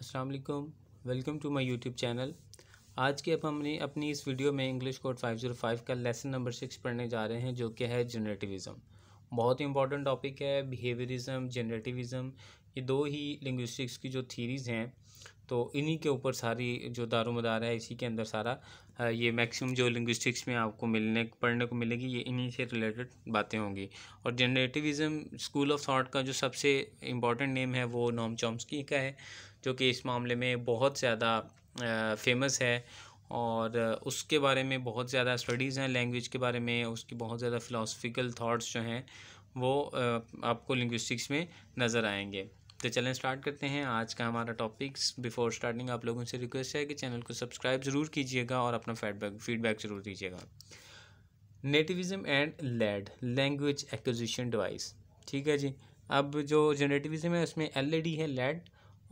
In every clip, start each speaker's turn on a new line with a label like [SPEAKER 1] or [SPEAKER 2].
[SPEAKER 1] अस्सलाम वालेकुम welcome to my YouTube channel आज के अब हमने अपनी इस वीडियो में इंग्लिश कोड 505 का लेसन नंबर सिक्स पढ़ने जा रहे हैं जो कि है जनरेटिविज़म बहुत ही इंपॉर्टेंट टॉपिक है बिहेवियरिज्म जनरेटिविज़म ये दो ही लिंग्विस्टिक्स की जो थीरीज़ हैं तो इन्हीं के ऊपर सारी जो दारोमदार है इसी के अंदर सारा ये मैक्सिमम जो लिंग्विस्टिक्स में आपको मिलने पढ़ने को मिलेगी ये इन्हीं से रिलेटेड बातें होंगी और जनरेटिविज़म स्कूल ऑफ थॉट का जो सबसे इम्पॉर्टेंट नेम है वो नॉम चॉम्स्की का है जो कि इस मामले में बहुत ज़्यादा फेमस है और उसके बारे में बहुत ज़्यादा स्टडीज़ हैं लैंग्वेज के बारे में उसकी बहुत ज़्यादा फ़िलासफ़िकल थाट्स जो हैं वो आपको लिंग्विस्टिक्स में नज़र आएंगे तो चलें स्टार्ट करते हैं आज का हमारा टॉपिक्स बिफोर स्टार्टिंग आप लोगों से रिक्वेस्ट है कि चैनल को सब्सक्राइब ज़रूर कीजिएगा और अपना फीडबैक फीडबैक ज़रूर दीजिएगा nativism and LAD language acquisition device ठीक है जी अब जो जनरेटिविज़म है उसमें एल है लेड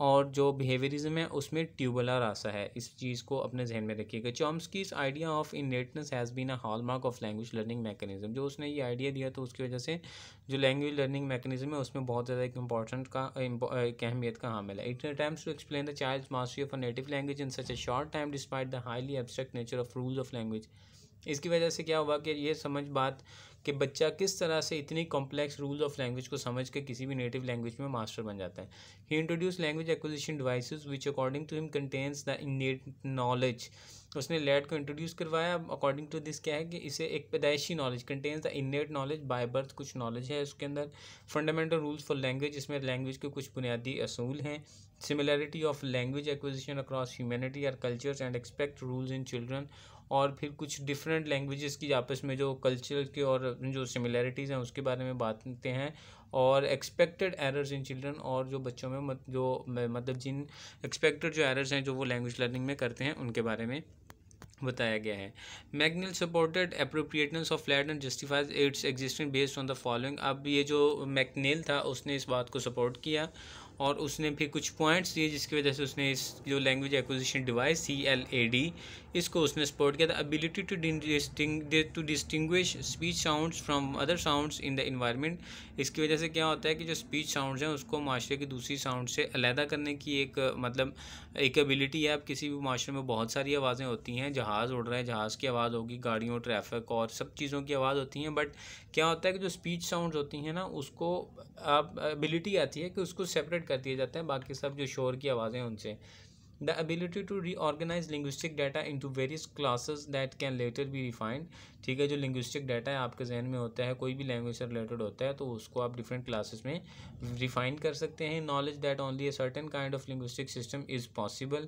[SPEAKER 1] और जो बिहेवियरिज्म है उसमें ट्यूबुलर आशा है इस चीज़ को अपने जहन में रखिएगा Chomsky's idea of innateness has been a hallmark of language learning mechanism जो उसने ये आइडिया दिया तो उसकी वजह से जो लैंग्वेज लर्निंग मैकेनिज्म है उसमें बहुत ज़्यादा एक इंपॉर्टेंट का एक अहमियत का हामिल है it attempts to explain the child mastery of a native language in such a short time despite the highly abstract nature of rules of language इसकी वजह से क्या हुआ कि ये समझ बात कि बच्चा किस तरह से इतनी कॉम्प्लेक्स रूल्स ऑफ लैंग्वेज को समझ के किसी भी नेटिव लैंग्वेज में मास्टर बन जाता है he introduce language acquisition device which according to him contains the innate knowledge उसने लेट को इंट्रोड्यूस करवाया अकॉर्डिंग टू दिस क्या है कि इसे एक पैदाइशी knowledge contains the innate knowledge by birth कुछ नॉलेज है उसके अंदर फंडामेंटल रूल्स फॉर लैंग्वेज इसमें लैंग्वेज के कुछ बुनियादी असूल हैं similarity of language acquisition across humanity or cultures and expect rules in children और फिर कुछ डिफरेंट लैंग्वेजेस की आपस में जो कल्चर के और जो सिमिलैरिटीज़ हैं उसके बारे में बातें हैं और एक्सपेक्टेड एरर्स इन चिल्ड्रन और जो बच्चों में मत, जो मतलब जिन एक्सपेक्टेड जो एरर्स हैं जो वो लैंग्वेज लर्निंग में करते हैं उनके बारे में बताया गया है मैगनल supported appropriateness of LAD and justifies its existence based on the following अब ये जो मैकनेल था उसने इस बात को सपोर्ट किया और उसने फिर कुछ पॉइंट्स दिए जिसकी वजह से उसने इस जो language acquisition device C L A D इसको उसने सपोर्ट किया था ability to to distinguish speech sounds from other sounds in the environment इसकी वजह से क्या होता है कि जो स्पीच साउंड्स हैं उसको माशरे की दूसरी साउंड से अलहदा करने की एक मतलब एक एबिलिटी है अब किसी भी माशरे में बहुत सारी आवाज़ें होती हैं जहाज़ उड़ रहे हैं जहाज़ की आवाज़ होगी गाड़ियों ट्रैफिक और सब चीज़ों की आवाज़ होती हैं बट क्या होता है कि जो स्पीच साउंड होती हैं ना उसको आप एबिलिटी आती है कि उसको सेपरेट कर दिया जाता है बाकी सब जो शोर की आवाज़ें हैं उनसे to reorganise linguistic data into various classes that can later be refined ठीक है जो लिंग्विस्टिक डाटा है आपके जहन में होता है कोई भी लैंग्वेज से रिलेटेड होता है तो उसको आप डिफरेंट क्लासेज में रिफाइन कर सकते हैं knowledge that only a certain kind of linguistic system is possible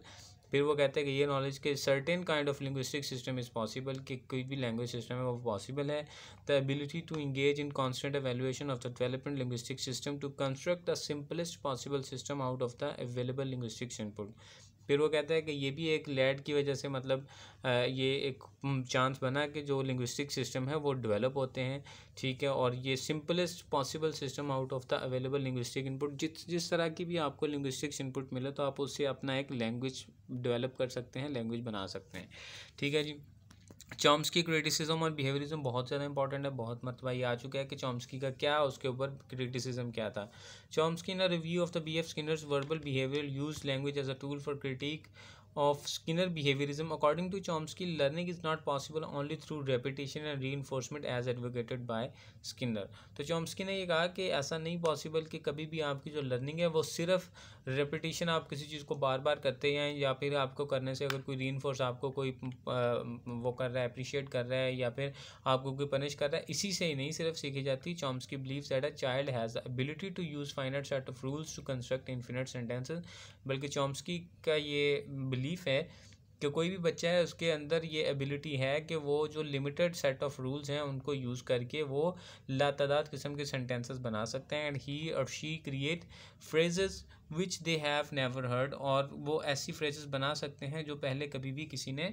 [SPEAKER 1] फिर वो कहते हैं कि ये नॉलेज के certain kind of linguistic system is possible कि कोई भी लैंग्वेज सिस्टम है वो पॉसिबल है the ability to engage in constant evaluation of the development linguistic system to construct the simplest possible system out of the available linguistics input फिर वो कहता है कि ये भी एक लैड की वजह से मतलब ये एक चांस बना कि जो लिंग्विस्टिक सिस्टम है वो डेवलप होते हैं ठीक है और ये simplest possible system out of the available linguistic input जिस जिस तरह की भी आपको लिंग्विस्टिक्स इनपुट मिले तो आप उससे अपना एक लैंग्वेज डेवलप कर सकते हैं लैंग्वेज बना सकते हैं ठीक है जी चॉम्स्की क्रिटिसिज्म और बिहेवियरिज्म बहुत ज़्यादा इंपॉर्टेंट है बहुत मरतबा ये आ चुका है कि चॉम्स्की का क्या उसके ऊपर क्रिटिसिज्म क्या था चॉम्स्की ने review of the B F Skinner's verbal behaviour use language as a tool for critique of of Skinner behaviorism. According to learning is not possible only through repetition and reinforcement as advocated by Skinner तो Chomsky ने यह कहा कि ऐसा नहीं possible कि कभी भी आपकी जो लर्निंग है वो सिर्फ रेपिटेशन आप किसी चीज़ को बार बार करते हैं या फिर आपको करने से अगर कोई री इन्फोर्स आपको कोई वो कर रहा है अप्रिशिएट कर रहा है या फिर आपको कोई पनिश कर रहा है इसी से ही नहीं सिर्फ सीखी जाती Chomsky believe that a child has ability to use finite set of rules to construct infinite sentences बल्कि चॉम्स्की का ये बिलीव बिलीफ है कि कोई भी बच्चा है उसके अंदर ये एबिलिटी है कि वो जो लिमिटेड सेट ऑफ रूल्स हैं उनको यूज़ करके वो लाता किस्म के सेंटेंसेस बना सकते हैं एंड ही और she create phrases which they have never heard और वो ऐसी फ्रेजेस बना सकते हैं जो पहले कभी भी किसी ने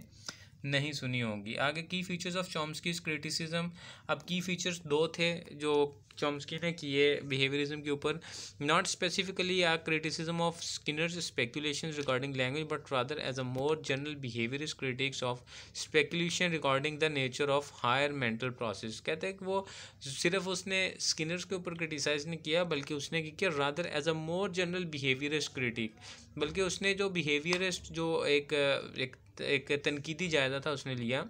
[SPEAKER 1] नहीं सुनी होगी आगे की फीचर्स ऑफ चॉम्स्कीज क्रिटिसिज्म अब की फीचर्स दो थे जो चॉम्सकी ने किए बिहेवियरिज्म के ऊपर not specifically a criticism of Skinner's speculation regarding language but rather as a more general behaviourist critics of speculation regarding the nature of higher mental process कहते हैं कि वो सिर्फ उसने स्किनर्स के ऊपर क्रिटिसाइज नहीं किया बल्कि उसने क्या किया rather as a more general behaviourist critic बल्कि उसने जो बिहेवियरिस्ट जो एक एक एक तनकीदी जायज़ा था उसने लिया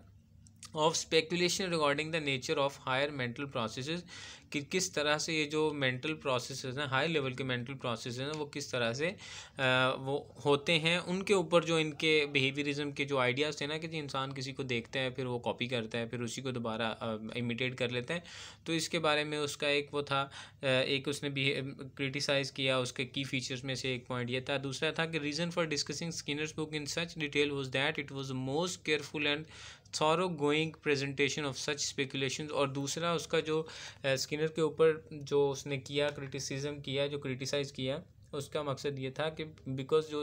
[SPEAKER 1] of speculation regarding the nature of higher mental processes कि किस तरह से ये जो मेंटल प्रोसेसेस हैं हाई लेवल के मेंटल प्रोसेसेस हैं वो किस तरह से आ, वो होते हैं उनके ऊपर जो इनके बिहेवियरिज्म के जो आइडियाज़ थे ना कि इंसान किसी को देखता है फिर वो कॉपी करता है फिर उसी को दोबारा इमिटेट कर लेता है तो इसके बारे में उसका एक वो था एक उसने क्रिटिसाइज़ किया उसके की फीचर्स में से एक पॉइंट ये था दूसरा था कि reason for discussing Skinner's book in such detail was that it was most careful and thoroughgoing presentation of such speculation और दूसरा उसका जो स्किनर के ऊपर जो उसने किया क्रिटिसिज्म किया जो क्रिटिसाइज़ किया उसका मकसद ये था कि बिकॉज जो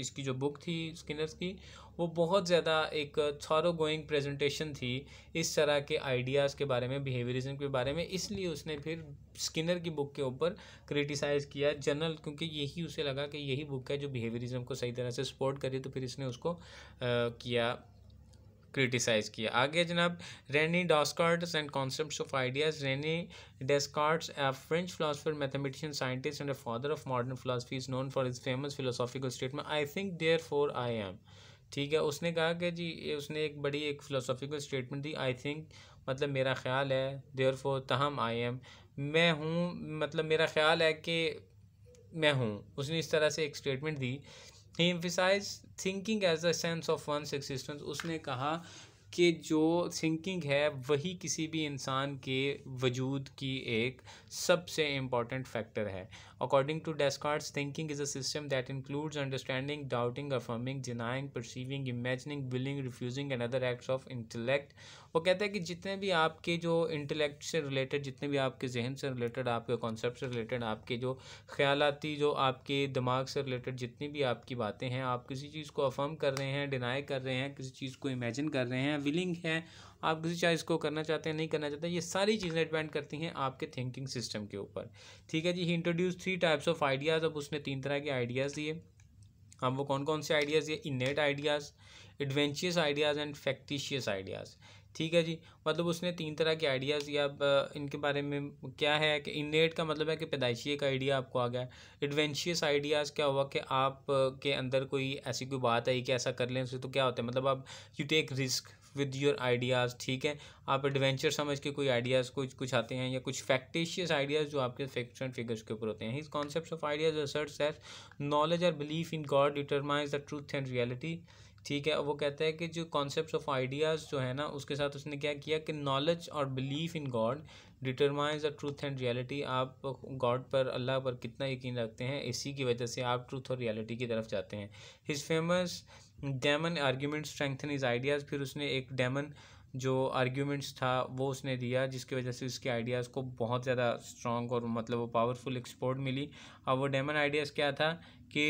[SPEAKER 1] इसकी जो बुक थी स्किनर्स की वो बहुत ज़्यादा एक थॉरो गोइंग प्रेजेंटेशन थी इस तरह के आइडियाज़ के बारे में बिहेवियरिज्म के बारे में इसलिए उसने फिर स्किनर की बुक के ऊपर क्रिटिसाइज़ किया जनरल क्योंकि यही उसे लगा कि यही बुक है जो बिहेवियरिज्म को सही तरह से सपोर्ट करे तो फिर इसने उसको आ, किया क्रिटिसाइज़ किया आगे जनाब Rene Descartes and concept of ideas Rene a French philosopher mathematician scientist and father of modern philosophy is known for his famous philosophical statement I think therefore I am ठीक है उसने कहा कि जी उसने एक बड़ी एक फ़िलोसॉफिकल स्टेटमेंट दी आई थिंक मतलब मेरा ख्याल है देयर फोर तहम आई एम मैं हूँ मतलब मेरा ख्याल है कि मैं हूँ उसने इस तरह से एक स्टेटमेंट दी he emphasise thinking as a sense of one's existence उसने कहा कि जो थिंकिंग है वही किसी भी इंसान के वजूद की एक सबसे इम्पॉर्टेंट फैक्टर है according to Descartes thinking is a system that includes understanding doubting affirming denying perceiving imagining willing refusing and other acts of intellect वो कहता है कि जितने भी आपके जो इंटेलेक्ट से रिलेटेड जितने भी आपके जहन से रिलेटेड आपके कॉन्सेप्ट से रिलेटेड आपके जो ख्यालती जो आपके दिमाग से रिलेटेड जितनी भी आपकी बातें हैं आप किसी चीज़ को अफर्म कर रहे हैं डिनाई कर रहे हैं किसी चीज़ को इमेजिन कर रहे हैं विलिंग है आप किसी चॉइस को करना चाहते हैं नहीं करना चाहते ये सारी चीज़ें डिपेंड करती हैं आपके थिंकिंग सिस्टम के ऊपर ठीक है जी he introduce three types of ideas अब उसने तीन तरह के आइडियाज़ दिए अब वो कौन कौन से आइडियाज़ दिए innate ideas adventurous ideas and factitious ideas ठीक है जी मतलब उसने तीन तरह के आइडियाज़ या इनके बारे में क्या है कि इनेट का मतलब है कि पैदाइशी का आइडिया आपको आ गया एडवेंचरस आइडियाज़ क्या हुआ कि आप के अंदर कोई ऐसी कोई बात आई कि ऐसा कर लें उससे तो क्या होता है मतलब आप you take risk with your ideas ठीक है आप एडवेंचर समझ के कोई आइडियाज़ कुछ कुछ आते हैं या कुछ फैक्टिशियस आइडियाज़ जो आपके फैक्ट्स एंड फिगर्स के ऊपर होते हैं his concept of ideas research set knowledge और belief in God determines the truth and reality ठीक है वो कहता है कि जो कॉन्सेप्ट ऑफ आइडियाज़ जो है ना उसके साथ उसने क्या किया कि नॉलेज और belief in God determines the truth and reality आप गॉड पर अल्लाह पर कितना यकीन रखते हैं इसी की वजह से आप ट्रूथ और रियलिटी की तरफ जाते हैं his famous demon argument strengthen his ideas फिर उसने एक डेमन जो आर्ग्यूमेंट्स था वो उसने दिया जिसकी वजह से उसके आइडियाज़ को बहुत ज़्यादा स्ट्रॉन्ग और मतलब वो पावरफुल एक्सपोर्ट मिली और वो डेमन आइडियाज़ क्या था कि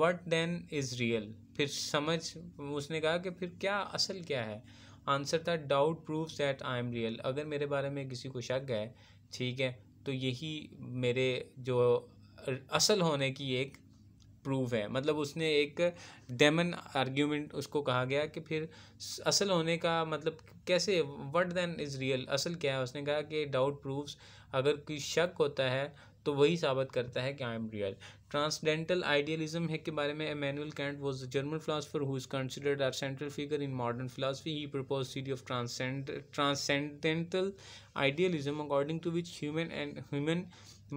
[SPEAKER 1] वट देन इज़ रियल फिर समझ उसने कहा कि फिर क्या असल क्या है आंसर था doubt proof that I am real अगर मेरे बारे में किसी को शक है ठीक है तो यही मेरे जो असल होने की एक प्रूव है मतलब उसने एक डेमन आर्ग्यूमेंट उसको कहा गया कि फिर असल होने का मतलब कैसे वट दैन इज़ रियल असल क्या है उसने कहा कि डाउट प्रूव्स अगर कोई शक होता है तो वही साबित करता है कि I am real transcendental idealism है के बारे में Immanuel Kant was a German philosopher who is considered are central figure in modern philosophy he propose theory of transcend transcendental idealism according to which human and human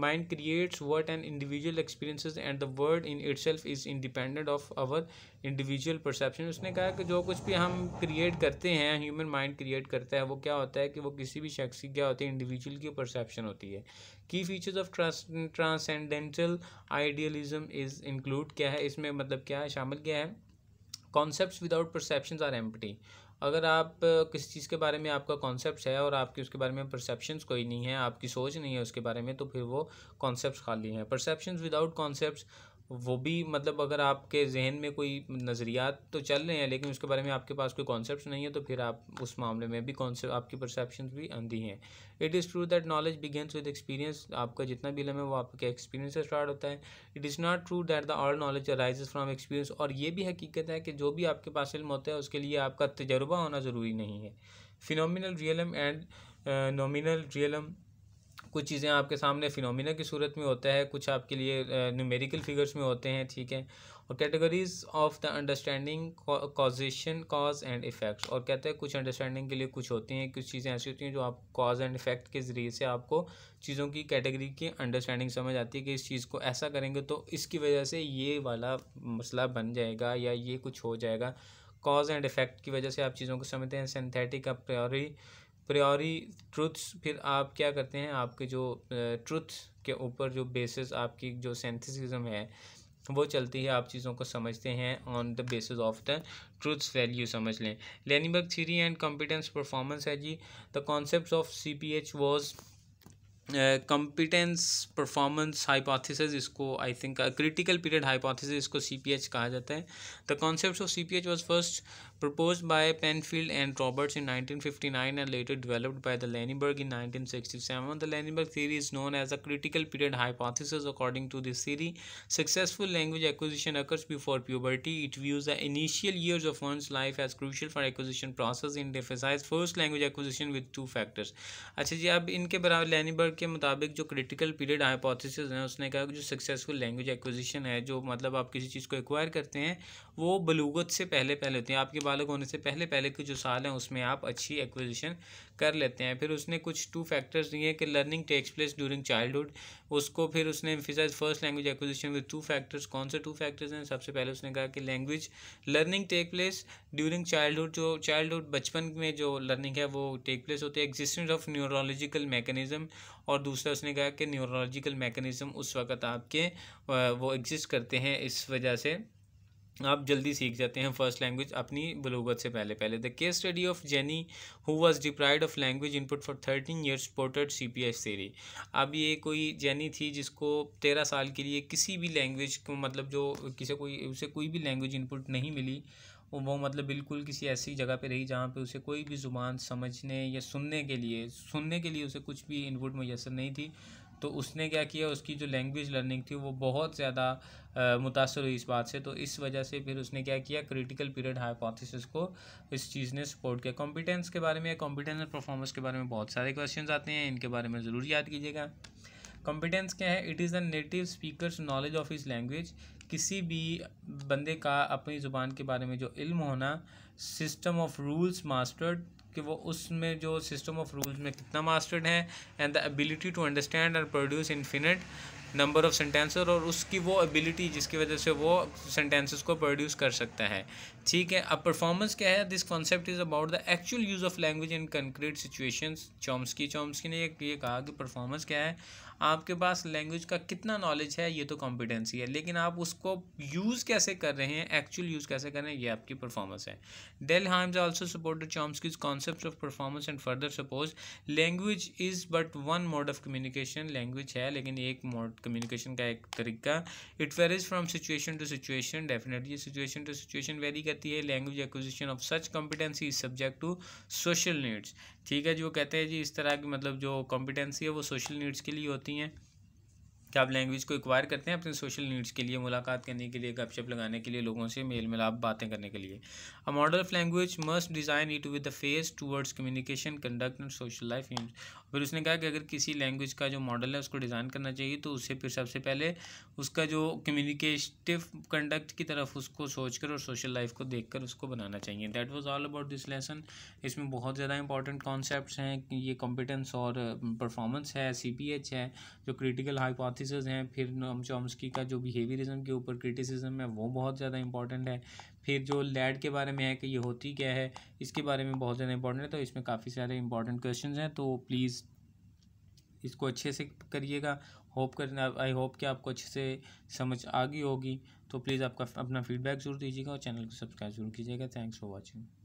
[SPEAKER 1] mind creates what and individual experiences and the world in itself is independent of our individual perception उसने कहा कि जो कुछ भी हम create करते हैं human mind create करता है वो क्या होता है कि वो किसी भी शख्स की क्या होती है इंडिविजुअल की परसेप्शन होती है की features of transcendental idealism is include क्या है इसमें मतलब क्या है शामिल क्या है concept without perception are empty अगर आप किसी चीज़ के बारे में आपका कॉन्सेप्ट है और आपकी उसके बारे में परसेप्शन कोई नहीं है आपकी सोच नहीं है उसके बारे में तो फिर वो कॉन्सेप्ट खाली हैं परसेप्शन विदाउट कॉन्सेप्ट वो भी मतलब अगर आपके जहन में कोई नज़रियात तो चल रहे हैं लेकिन उसके बारे में आपके पास कोई कॉन्सेप्ट नहीं है तो फिर आप उस मामले में भी कॉन्सेप्ट आपकी परसेप्शन भी अंधी हैं it is true that knowledge begins with experience आपका जितना भी इलम है वो आपके एक्सपीरियंस से स्टार्ट होता है it is not true that the all knowledge arise from experience और ये भी हकीकत है कि जो भी आपके पास इलम होता है उसके लिए आपका तजर्बा होना ज़रूरी नहीं है phenomenal realm and noumenal realm कुछ चीज़ें आपके सामने फिनोमिना की सूरत में होता है कुछ आपके लिए न्यूमेरिकल फिगर्स में होते हैं ठीक है और categories of the understanding causation cause and effect और कहते हैं कुछ अंडरस्टैंडिंग के लिए कुछ होती हैं कुछ चीज़ें ऐसी होती हैं जो आप कॉज एंड इफ़ेक्ट के ज़रिए से आपको चीज़ों की कैटेगरी की अंडरस्टैंडिंग समझ आती है कि इस चीज़ को ऐसा करेंगे तो इसकी वजह से ये वाला मसला बन जाएगा या ये कुछ हो जाएगा कॉज एंड इफ़ेक्ट की वजह से आप चीज़ों को समझते हैं सिंथेटिक अप्रियोरी प्रायोरी ट्रुथ्स फिर आप क्या करते हैं आपके जो ट्रुथ के ऊपर जो बेसिस आपकी जो सेंथिसिज्म है वो चलती है आप चीज़ों को समझते हैं on the basis of the truths value समझ लें Lenneberg three and competence performance है जी the concept of C P H was competence performance hypothesis इसको I think critical period hypothesis इसको सी पी एच कहा जाता है the concept of C P H was first propose by Penfield and Roberts in nineteen fifty nine and later developed by the Lenneberg in nineteen sixty seven the Lenneberg theory is known as a critical period hypothesis according to this theory successful language acquisition occurs before puberty it views the initial years of one life as crucial for acquisition process in डेफेसाइज first language acquisition with two factors अच्छा जी अब इनके बराबर लैनीबर्ग के मुताबिक जो critical period hypothesis हैं उसने कहा कि जो सक्सेसफुल लैंग्वेज एक्विजिशन है जो मतलब आप किसी चीज़ को एक्वायर करते हैं वो बलूगत से पहले पहले होती है आपके बालक होने से पहले पहले के जो साल हैं उसमें आप अच्छी एक्विजिशन कर लेते हैं फिर उसने कुछ टू फैक्टर्स दिए कि learning takes place during childhood उसको फिर उसने emphasise first language acquisition with two factors कौन से टू फैक्टर्स हैं सबसे पहले उसने कहा कि language learning take place during childhood जो चाइल्डहुड बचपन में जो लर्निंग है वो टेक प्लेस होती है एग्जिस्टेंस ऑफ न्यूरोलॉजिकल मैकेनिज़्म और दूसरा उसने कहा कि न्यूरोलॉजिकल मैकेनिज़्म उस वक़्त आपके वो एग्जिस्ट करते हैं इस वजह से आप जल्दी सीख जाते हैं फर्स्ट लैंग्वेज अपनी बलूगत से पहले पहले the case study of Genie who was deprived of language input for thirteen years ported C P S theory अब ये कोई जेनी थी जिसको तेरह साल के लिए किसी भी लैंग्वेज को मतलब जो किसी कोई उसे कोई भी लैंग्वेज इनपुट नहीं मिली वो मतलब बिल्कुल किसी ऐसी जगह पे रही जहाँ पे उसे कोई भी ज़ुबान समझने या सुनने के लिए सुनने के लिए उसे कुछ भी इनपुट मैसर नहीं थी तो उसने क्या किया उसकी जो लैंग्वेज लर्निंग थी वो बहुत ज़्यादा मुतासर हुई इस बात से तो इस वजह से फिर उसने क्या किया क्रिटिकल पीरियड हाइपोथेसिस को इस चीज़ ने सपोर्ट किया कॉम्पिटेंस के बारे में या कॉम्पिटेंस परफॉर्मेंस के बारे में बहुत सारे क्वेश्चन आते हैं इनके बारे में ज़रूर याद कीजिएगा कॉम्पिटेंस क्या है it is the native speaker knowledge of इस लैंग्वेज किसी भी बंदे का अपनी ज़ुबान के बारे में जो इल्म होना सिस्टम ऑफ रूल्स मास्टर्ड कि वो उसमें जो सिस्टम ऑफ रूल्स में कितना मास्टर्ड है and the ability to understand and produce infinite number of sentence और उसकी वो एबिलिटी जिसकी वजह से वो सेंटेंसेस को प्रोड्यूस कर सकता है ठीक है अब परफॉर्मेंस क्या है this concept is about the actual use of language in concrete situations Chomsky Chomsky ने ये कहा कि परफॉर्मेंस क्या है आपके पास लैंग्वेज का कितना नॉलेज है ये तो कॉम्पिटेंसी है लेकिन आप उसको यूज़ कैसे कर रहे हैं एक्चुअल यूज़ कैसे कर रहे हैं ये आपकी परफॉर्मेंस है Dell Hymes also supported Chomsky's concept of performance and further suppose language is but one mode of communication language है लेकिन एक मोड कम्युनिकेशन का एक तरीका it varies from situation to situation definitely situation to situation vary करती है language acquisition of such competency is subject to social needs ठीक है जी वो कहते हैं जी इस तरह की मतलब जो कॉम्पिटेंसी है वो सोशल नीड्स के लिए होती हैं कि आप लैंग्वेज को एक्वायर करते हैं अपने सोशल नीड्स के लिए मुलाकात करने के लिए गपशप लगाने के लिए लोगों से मेल मिलाप बातें करने के लिए a model of language must design it with the face towards communication conduct and social life फिर उसने कहा कि अगर किसी लैंग्वेज का जो मॉडल है उसको डिज़ाइन करना चाहिए तो उससे फिर सबसे पहले उसका जो कम्युनिकेटिव कंडक्ट की तरफ उसको सोच कर और सोशल लाइफ को देख कर उसको बनाना चाहिए that was all about this lesson इसमें बहुत ज़्यादा इंपॉर्टेंट कॉन्सेप्ट हैं ये कॉम्पिटेंस और परफॉर्मेंस है सी पी एच है जो क्रिटिकल हाइपोथिस हैं फिर नोम चॉम्स्की का जो बिहेवियरिज्म के ऊपर क्रिटिसिज्म है वो बहुत ज़्यादा इंपॉर्टेंट है फिर जो लैड के बारे में है कि ये होती क्या है इसके बारे में बहुत ज़्यादा इंपॉर्टेंट है तो इसमें काफ़ी सारे इंपॉर्टेंट क्वेश्चन हैं तो प्लीज़ इसको अच्छे से करिएगा होप कर आई होप कि आपको अच्छे से समझ आ गई होगी तो प्लीज़ आपका अपना फीडबैक जरूर दीजिएगा और चैनल को सब्सक्राइब जरूर कीजिएगा थैंक्स फॉर वॉचिंग